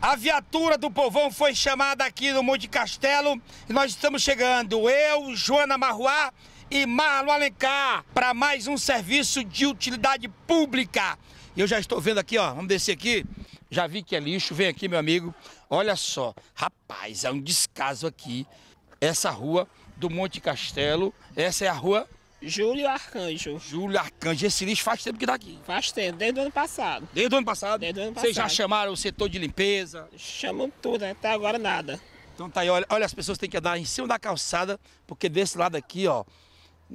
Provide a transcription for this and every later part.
A viatura do povão foi chamada aqui no Monte Castelo e nós estamos chegando, eu, Joana Marruá e Marlon Alencar, para mais um serviço de utilidade pública. Eu já estou vendo aqui, ó, vamos descer aqui. Já vi que é lixo, vem aqui, meu amigo. Olha só, rapaz, é um descaso aqui. Essa rua do Monte Castelo, essa é a rua Júlio Arcanjo. Júlio Arcanjo. Esse lixo faz tempo que tá aqui. Faz tempo, desde o ano passado. Desde o ano passado? Desde o ano passado. Vocês já chamaram o setor de limpeza? Chamam tudo, né? Até agora nada. Então tá aí, olha, olha, as pessoas têm que andar em cima da calçada, porque desse lado aqui, ó,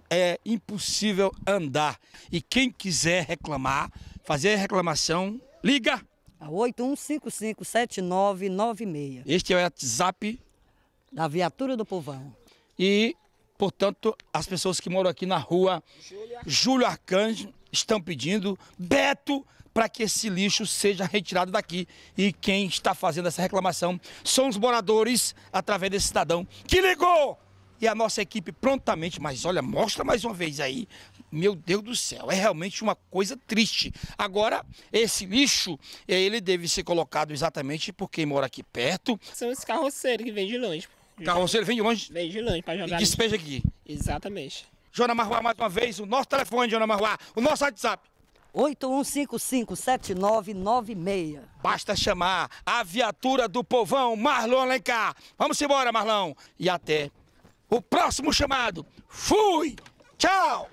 é impossível andar. E quem quiser reclamar, fazer reclamação, liga! 8155-7996. Este é o WhatsApp da Viatura do Povão. E Portanto, as pessoas que moram aqui na rua Júlio Arcanjo estão pedindo Beto para que esse lixo seja retirado daqui. E quem está fazendo essa reclamação são os moradores, através desse cidadão que ligou! E a nossa equipe prontamente, mas olha, mostra mais uma vez aí. Meu Deus do céu, é realmente uma coisa triste. Agora, esse lixo, ele deve ser colocado exatamente por quem mora aqui perto. São os carroceiros que vêm de longe. Carroceiro vem de longe? Vem de longe para jogar. E despeja aqui. Exatamente. Joana Marruá, mais uma vez, o nosso telefone, Joana Marruá, o nosso WhatsApp. 81557996. Basta chamar a viatura do povão, Marlon Alencar. Vamos embora, Marlon. E até o próximo chamado. Fui! Tchau!